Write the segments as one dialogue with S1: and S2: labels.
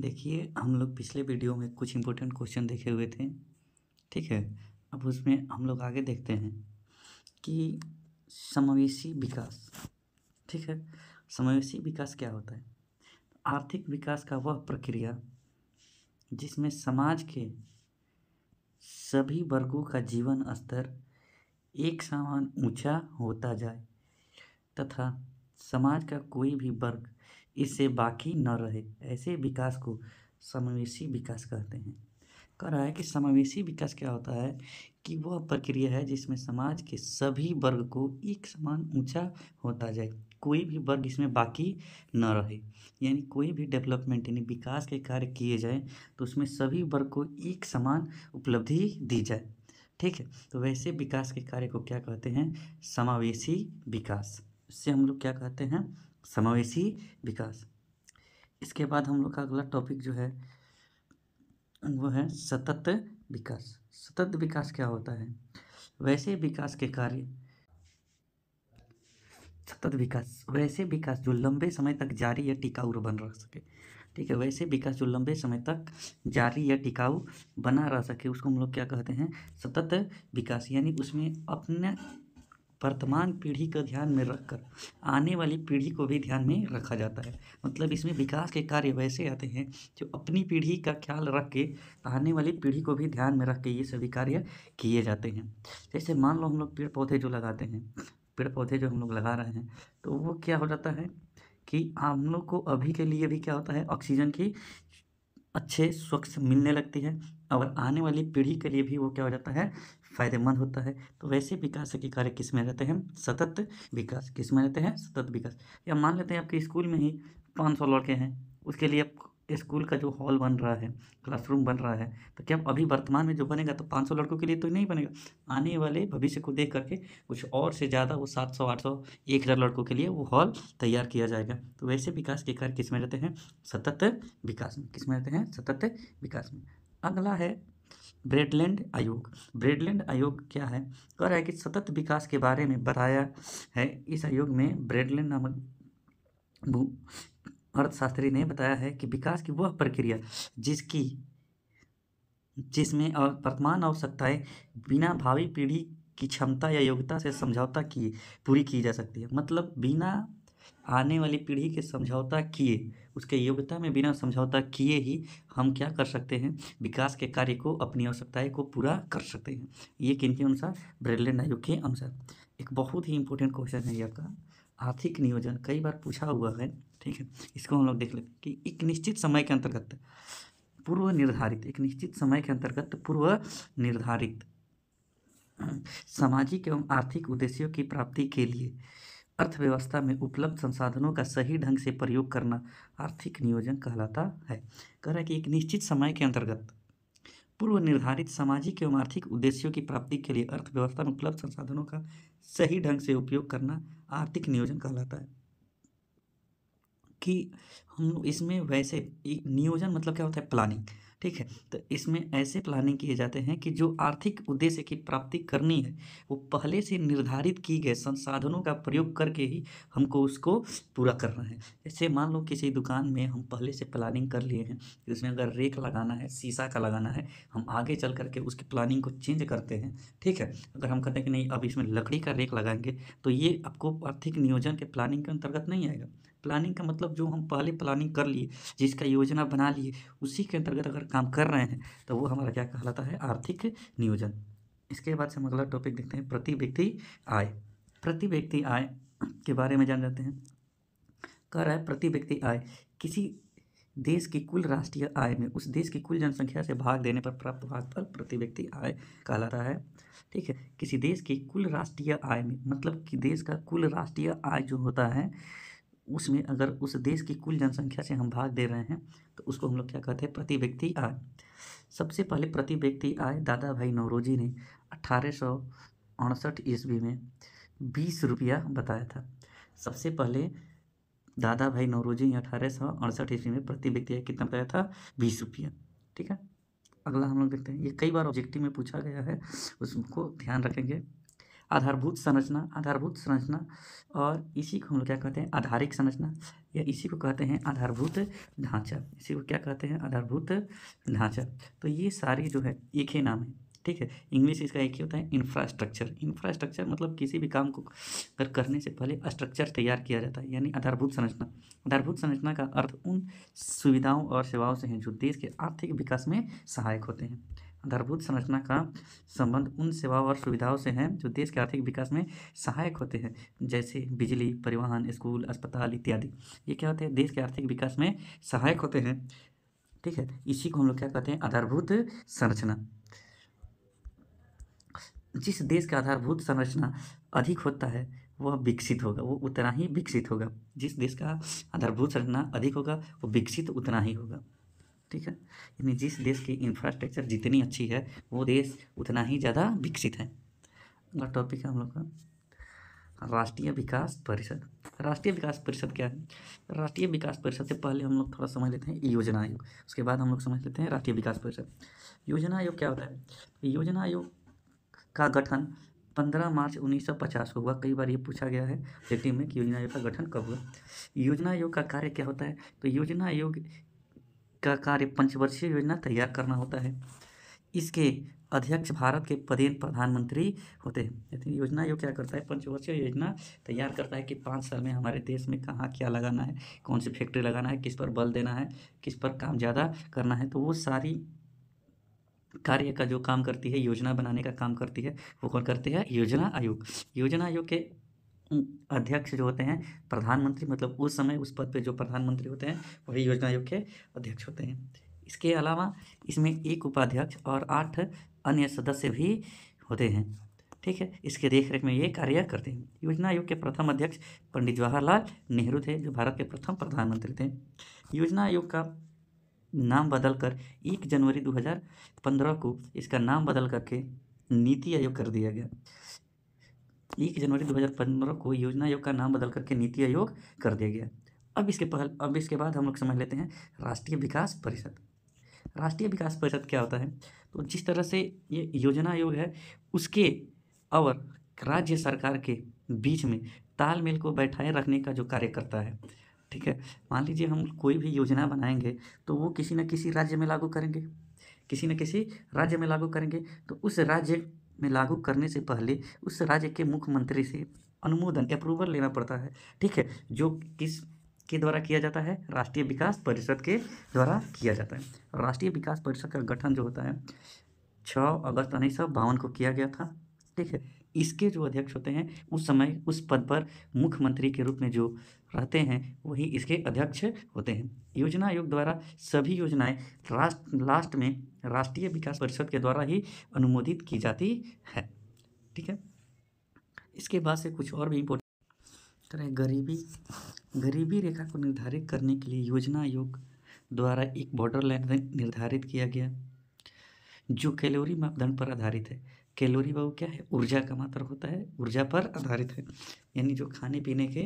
S1: देखिए हम लोग पिछले वीडियो में कुछ इंपॉर्टेंट क्वेश्चन देखे हुए थे ठीक है अब उसमें हम लोग आगे देखते हैं कि समावेशी विकास ठीक है समावेशी विकास क्या होता है आर्थिक विकास का वह प्रक्रिया जिसमें समाज के सभी वर्गों का जीवन स्तर एक समान ऊंचा होता जाए तथा समाज का कोई भी वर्ग इससे बाकी न रहे ऐसे विकास को समावेशी विकास कहते हैं कह रहा है कि समावेशी विकास क्या होता है कि वह प्रक्रिया है जिसमें समाज के सभी वर्ग को एक समान ऊंचा होता जाए कोई भी वर्ग इसमें बाकी न रहे यानी कोई भी डेवलपमेंट यानी विकास के कार्य किए जाए तो उसमें सभी वर्ग को एक समान उपलब्धि दी जाए ठीक है तो वैसे विकास के कार्य को क्या कहते हैं समावेशी विकास इससे हम लोग क्या कहते हैं समावेशी विकास इसके बाद हम लोग का अगला टॉपिक जो है वो है सतत विकास सतत विकास क्या होता है वैसे विकास के कार्य सतत विकास वैसे विकास जो लंबे समय तक जारी या टिकाऊ बन रह सके ठीक है वैसे विकास जो लंबे समय तक जारी या टिकाऊ बना रह सके उसको हम लोग क्या कहते हैं सतत विकास यानी उसमें अपने वर्तमान पीढ़ी का ध्यान में रखकर आने वाली पीढ़ी को भी ध्यान में रखा जाता है मतलब इसमें विकास के कार्य वैसे आते हैं जो अपनी पीढ़ी का ख्याल रख के आने वाली पीढ़ी को भी ध्यान में रख के ये सभी कार्य किए जाते हैं जैसे मान लो हम लोग पेड़ पौधे जो लगाते हैं पेड़ पौधे जो हम लोग लगा रहे हैं तो वो क्या हो जाता है कि हम लोग को अभी के लिए भी क्या होता है ऑक्सीजन की अच्छे स्वच्छ मिलने लगती है और आने वाली पीढ़ी के लिए भी वो क्या हो जाता है फायदेमंद होता है तो वैसे विकास के कार्य किस में रहते हैं सतत विकास किस में रहते हैं सतत विकास या मान लेते हैं आपके स्कूल में ही पाँच सौ लड़के हैं उसके लिए स्कूल का जो हॉल बन रहा है क्लासरूम बन रहा है तो क्या अभी वर्तमान में जो बनेगा तो पाँच सौ लड़कों के लिए तो नहीं बनेगा आने वाले भविष्य को देख करके कुछ और से ज़्यादा वो सात सौ आठ सौ एक हज़ार लड़कों के लिए वो हॉल तैयार किया जाएगा तो वैसे विकास के कार्य किस में रहते हैं सतत विकास में किस में रहते हैं सतत विकास में अगला है ब्रेडलैंड आयोग ब्रेडलैंड आयोग क्या है कह रहा है कि सतत विकास के बारे में बताया है इस आयोग में ब्रेडलैंड नामक अर्थशास्त्री ने बताया है कि विकास की वह प्रक्रिया जिसकी जिसमें वर्तमान आवश्यकताएं बिना भावी पीढ़ी की क्षमता या योग्यता से समझौता की पूरी की जा सकती है मतलब बिना आने वाली पीढ़ी के समझौता किए उसके योग्यता में बिना समझौता किए ही हम क्या कर सकते हैं विकास के कार्य को अपनी आवश्यकताएं को पूरा कर सकते हैं ये किन के अनुसार ब्रेलैंड आयोग के अनुसार एक बहुत ही इंपॉर्टेंट क्वेश्चन है ये आपका आर्थिक नियोजन कई बार पूछा हुआ है ठीक है इसको हम लोग देख लेते हैं कि एक निश्चित समय के अंतर्गत पूर्व निर्धारित एक निश्चित समय के अंतर्गत पूर्व निर्धारित सामाजिक एवं आर्थिक उद्देश्यों की प्राप्ति के लिए अर्थव्यवस्था में उपलब्ध संसाधनों का सही ढंग से प्रयोग करना आर्थिक नियोजन कहलाता है कह रहा है कि एक निश्चित समय के अंतर्गत पूर्व निर्धारित सामाजिक एवं आर्थिक उद्देश्यों की प्राप्ति के लिए अर्थव्यवस्था में उपलब्ध संसाधनों का सही ढंग से उपयोग करना आर्थिक नियोजन कहलाता है कि हम इसमें वैसे नियोजन मतलब क्या होता है प्लानिंग ठीक है तो इसमें ऐसे प्लानिंग किए जाते हैं कि जो आर्थिक उद्देश्य की प्राप्ति करनी है वो पहले से निर्धारित किए गए संसाधनों का प्रयोग करके ही हमको उसको पूरा करना है जैसे मान लो किसी दुकान में हम पहले से प्लानिंग कर लिए हैं कि उसमें अगर रेक लगाना है शीशा का लगाना है हम आगे चल करके उसकी प्लानिंग को चेंज करते हैं ठीक है अगर हम कहते हैं कि नहीं अब इसमें लकड़ी का रेक लगाएंगे तो ये आपको आर्थिक नियोजन के प्लानिंग के अंतर्गत नहीं आएगा प्लानिंग का मतलब जो हम पहले प्लानिंग कर लिए जिसका योजना बना लिए उसी के अंतर्गत अगर काम कर रहे हैं तो वो हमारा क्या कहलाता है आर्थिक नियोजन इसके बाद से हम अगला टॉपिक देखते हैं प्रति व्यक्ति आय प्रति व्यक्ति आय के बारे में जान जाते हैं कह रहा है प्रति व्यक्ति आय किसी देश की कुल राष्ट्रीय आय में उस देश की कुल जनसंख्या से भाग देने पर प्राप्त भागफल प्रति व्यक्ति आय कहलाता है ठीक है किसी देश की कुल राष्ट्रीय आय में मतलब कि देश का कुल राष्ट्रीय आय जो होता है उसमें अगर उस देश की कुल जनसंख्या से हम भाग दे रहे हैं तो उसको हम लोग क्या कहते हैं प्रति व्यक्ति आय सबसे पहले प्रति व्यक्ति आय दादा भाई नवरोजी ने अठारह सौ अड़सठ ईस्वी में बीस रुपया बताया था सबसे पहले दादा भाई नवरोजी ने अठारह सौ अड़सठ ईस्वी में प्रति व्यक्ति आय कितना बताया था बीस रुपया ठीक है अगला हम लोग देखते हैं ये कई बार ऑब्जेक्टिव में पूछा गया है उसको ध्यान रखेंगे आधारभूत संरचना आधारभूत संरचना और इसी को हम लोग क्या कहते हैं आधारिक संरचना या इसी को कहते हैं आधारभूत ढांचा इसी को क्या कहते हैं आधारभूत ढांचा तो ये सारे जो है एक ही नाम है ठीक है इंग्लिश इसका एक ही होता है इंफ्रास्ट्रक्चर इंफ्रास्ट्रक्चर मतलब किसी भी काम को अगर करने से पहले स्ट्रक्चर तैयार किया जाता है यानी आधारभूत संरचना आधारभूत संरचना का अर्थ उन सुविधाओं और सेवाओं से है जो देश के आर्थिक विकास में सहायक होते हैं आधारभूत संरचना का संबंध उन सेवाओं और सुविधाओं से है जो देश के आर्थिक विकास में सहायक होते हैं जैसे बिजली परिवहन स्कूल अस्पताल इत्यादि ये क्या होते हैं देश के आर्थिक विकास में सहायक होते हैं ठीक है इसी को हम लोग क्या कहते हैं आधारभूत संरचना जिस देश का आधारभूत संरचना अधिक होता है वह विकसित होगा वो उतना ही विकसित होगा जिस देश का आधारभूत संरचना अधिक होगा वो विकसित उतना ही होगा ठीक है यानी जिस देश की इंफ्रास्ट्रक्चर जितनी अच्छी है वो देश उतना ही ज़्यादा विकसित है अगला टॉपिक है हम लोग का राष्ट्रीय विकास परिषद राष्ट्रीय विकास परिषद क्या है राष्ट्रीय विकास परिषद से पहले हम लोग थोड़ा समझ लेते हैं योजना आयोग उसके बाद हम लोग समझ लेते हैं राष्ट्रीय विकास परिषद योजना आयोग क्या होता है योजना आयोग का गठन पंद्रह मार्च उन्नीस सौ पचास को हुआ कई बार ये पूछा गया है लेटिंग में कि योजना आयोग का गठन कब हुआ योजना आयोग का कार्य क्या होता है तो योजना आयोग का कार्य पंचवर्षीय योजना तैयार करना होता है इसके अध्यक्ष भारत के पदेन प्रधानमंत्री होते हैं लेकिन योजना यो क्या करता है पंचवर्षीय योजना तैयार करता है कि पाँच साल में हमारे देश में कहाँ क्या लगाना है कौन सी फैक्ट्री लगाना है किस पर बल देना है किस पर काम ज़्यादा करना है तो वो सारी कार्य का जो काम करती है योजना बनाने का काम करती है वो कौन करती है योजना आयोग योजना आयोग के अध्यक्ष जो होते हैं प्रधानमंत्री मतलब उस समय उस पद पे जो प्रधानमंत्री होते हैं वही योजना आयोग के अध्यक्ष होते हैं इसके अलावा इसमें एक उपाध्यक्ष और आठ अन्य सदस्य भी होते हैं ठीक है इसके देखरेख में ये कार्य करते हैं योजना आयोग के प्रथम अध्यक्ष पंडित जवाहरलाल नेहरू थे जो भारत के प्रथम प्रधानमंत्री थे योजना आयोग का नाम बदल कर एक जनवरी 2015 को इसका नाम बदल करके नीति आयोग कर दिया गया एक जनवरी 2015 को योजना आयोग का नाम बदल करके नीति आयोग कर दिया गया अब इसके पहल अब इसके बाद हम लोग समझ लेते हैं राष्ट्रीय विकास परिषद राष्ट्रीय विकास परिषद क्या होता है तो जिस तरह से ये योजना आयोग है उसके और राज्य सरकार के बीच में तालमेल को बैठाए रखने का जो कार्य करता है ठीक है मान लीजिए हम कोई भी योजना बनाएंगे तो वो किसी न किसी राज्य में लागू करेंगे किसी न किसी राज्य में लागू करेंगे तो उस राज्य में लागू करने से पहले उस राज्य के मुख्यमंत्री से अनुमोदन अप्रूवल लेना पड़ता है ठीक है जो किस के द्वारा किया जाता है राष्ट्रीय विकास परिषद के द्वारा किया जाता है राष्ट्रीय विकास परिषद का गठन जो होता है छः अगस्त उन्नीस सौ बावन को किया गया था ठीक है इसके जो अध्यक्ष होते हैं उस समय उस पद पर मुख्यमंत्री के रूप में जो रहते हैं वही इसके अध्यक्ष होते हैं योजना आयोग द्वारा सभी योजनाएं लास्ट लास्ट में राष्ट्रीय विकास परिषद के द्वारा ही अनुमोदित की जाती है ठीक है इसके बाद से कुछ और भी इम्पोर्टेंट करें गरीबी गरीबी रेखा को निर्धारित करने के लिए योजना आयोग द्वारा एक बॉर्डर लाइन निर्धारित किया गया जो कैलोरी मापदंड पर आधारित है कैलोरी वो क्या है ऊर्जा का मात्र होता है ऊर्जा पर आधारित है यानी जो खाने पीने के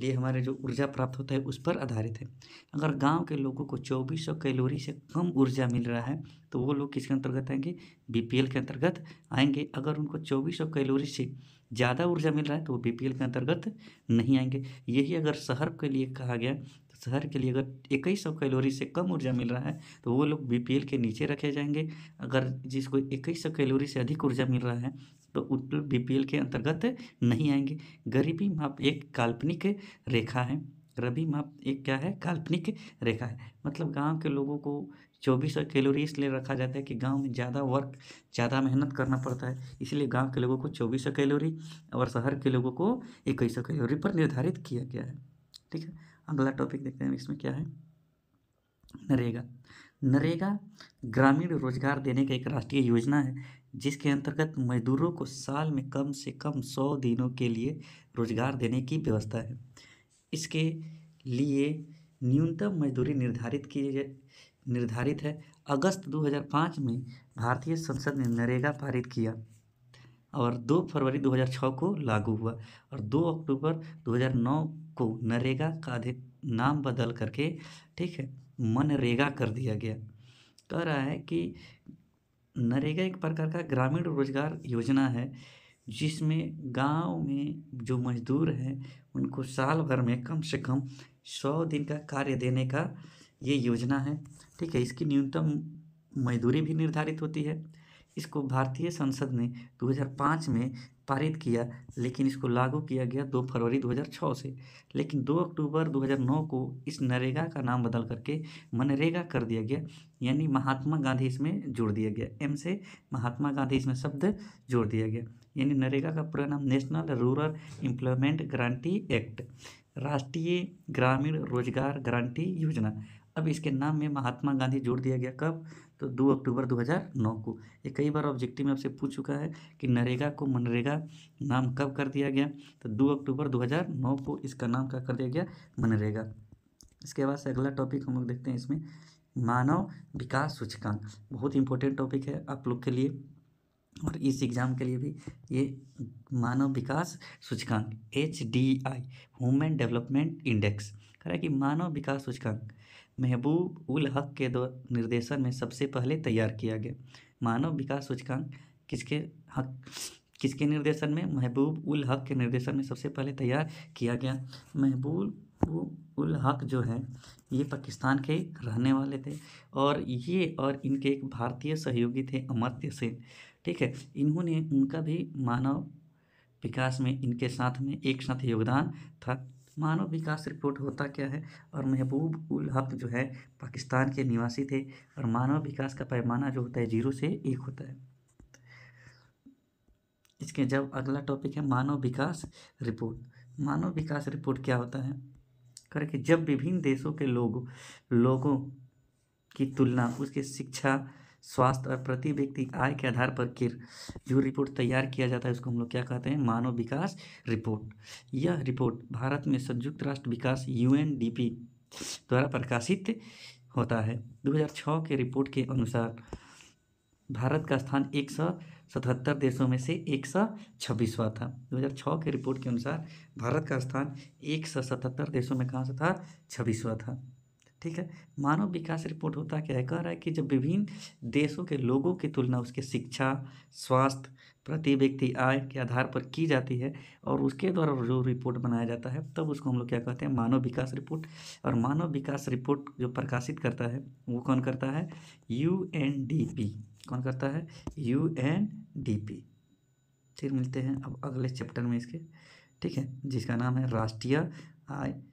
S1: लिए हमारे जो ऊर्जा प्राप्त होता है उस पर आधारित है अगर गांव के लोगों को 2400 कैलोरी से कम ऊर्जा मिल रहा है तो वो लोग किसके अंतर्गत आएंगे बीपीएल के अंतर्गत आएंगे अगर उनको 2400 कैलोरी से ज़्यादा ऊर्जा मिल रहा है तो वो बीपीएल के अंतर्गत नहीं आएंगे यही अगर शहर के लिए कहा गया शहर के लिए अगर इक्कीस सौ कैलोरी से कम ऊर्जा मिल रहा है तो वो लोग एल के नीचे रखे जाएंगे अगर जिसको इक्कीस सौ कैलोरी से अधिक ऊर्जा मिल रहा है तो पी एल के अंतर्गत नहीं आएंगे गरीबी माप एक काल्पनिक रेखा है रबी माप एक क्या है काल्पनिक रेखा है मतलब गांव के लोगों को चौबीस सौ कैलोरी इसलिए रखा जाता है कि गांव में ज़्यादा वर्क ज़्यादा मेहनत करना पड़ता है इसलिए गांव के लोगों को चौबीस सौ कैलोरी और शहर के लोगों को इक्कीस सौ कैलोरी पर निर्धारित किया गया है ठीक है अगला टॉपिक देखते हैं इसमें क्या है नरेगा नरेगा ग्रामीण रोजगार देने का एक राष्ट्रीय योजना है जिसके अंतर्गत मजदूरों को साल में कम से कम सौ दिनों के लिए रोजगार देने की व्यवस्था है इसके लिए न्यूनतम मजदूरी निर्धारित की निर्धारित है अगस्त 2005 में भारतीय संसद ने नरेगा पारित किया और दो फरवरी 2006 को लागू हुआ और दो अक्टूबर 2009 को नरेगा का अधिक नाम बदल करके ठीक है मनरेगा कर दिया गया कह रहा है कि नरेगा एक प्रकार का ग्रामीण रोजगार योजना है जिसमें गांव में जो मजदूर हैं उनको साल भर में कम से कम सौ दिन का कार्य देने का ये योजना है ठीक है इसकी न्यूनतम मजदूरी भी निर्धारित होती है इसको भारतीय संसद ने 2005 में पारित किया लेकिन इसको लागू किया गया 2 फरवरी 2006 से लेकिन 2 अक्टूबर 2009 को इस नरेगा का नाम बदल करके मनरेगा कर दिया गया यानी महात्मा गांधी इसमें जोड़ दिया गया एम से महात्मा गांधी इसमें शब्द जोड़ दिया गया यानी नरेगा का पूरा नाम national rural employment guarantee act राष्ट्रीय ग्रामीण रोजगार गारंटी योजना अब इसके नाम में महात्मा गांधी जोड़ दिया गया कब तो 2 अक्टूबर 2009 को ये कई बार ऑब्जेक्टिव में आपसे पूछ चुका है कि नरेगा को मनरेगा नाम कब कर दिया गया तो 2 अक्टूबर 2009 को इसका नाम क्या कर दिया गया मनरेगा इसके बाद से अगला टॉपिक हम लोग देखते हैं इसमें मानव विकास सूचकांक बहुत इंपॉर्टेंट टॉपिक है आप लोग के लिए और इस एग्ज़ाम के लिए भी ये मानव विकास सूचकांक H D I human development index कह रहा है कि मानव विकास सूचकांक महबूब उल हक के दो निर्देशन में सबसे पहले तैयार किया गया मानव विकास सूचकांक किसके हक किसके निर्देशन में महबूब उल हक के निर्देशन में सबसे पहले तैयार किया गया महबूब उल हक जो है ये पाकिस्तान के रहने वाले थे और ये और इनके एक भारतीय सहयोगी थे अमर्त्य सेन ठीक है इन्होंने उनका भी मानव विकास में इनके साथ में एक साथ योगदान था मानव विकास रिपोर्ट होता क्या है और महबूब उल हक जो है पाकिस्तान के निवासी थे और मानव विकास का पैमाना जो होता है जीरो से एक होता है इसके जब अगला टॉपिक है मानव विकास रिपोर्ट मानव विकास रिपोर्ट क्या होता है करके जब विभिन्न देशों के लोग लोगों की तुलना उसके शिक्षा स्वास्थ्य और प्रति व्यक्ति आय के आधार पर किर जो रिपोर्ट तैयार किया जाता है उसको हम लोग क्या कहते हैं मानव विकास रिपोर्ट यह रिपोर्ट भारत में संयुक्त राष्ट्र विकास यू द्वारा प्रकाशित होता है 2006 के रिपोर्ट के अनुसार भारत का स्थान एक सतहत्तर देशों में से एक सौ छब्बीसवा था 2006 के रिपोर्ट के अनुसार भारत का स्थान एक सौ सतहत्तर देशों में कहाँ सा था छब्बीसवा था ठीक है मानव विकास रिपोर्ट होता क्या है कह रहा है कि जब विभिन्न देशों के लोगों की तुलना उसके शिक्षा स्वास्थ्य प्रति व्यक्ति आय के आधार पर की जाती है और उसके द्वारा जो रिपोर्ट बनाया जाता है तब उसको हम लोग क्या कहते हैं मानव विकास रिपोर्ट और मानव विकास रिपोर्ट जो प्रकाशित करता है वो कौन करता है यू कौन करता है यू फिर मिलते हैं अब अगले चैप्टर में इसके ठीक है जिसका नाम है राष्ट्रीय आय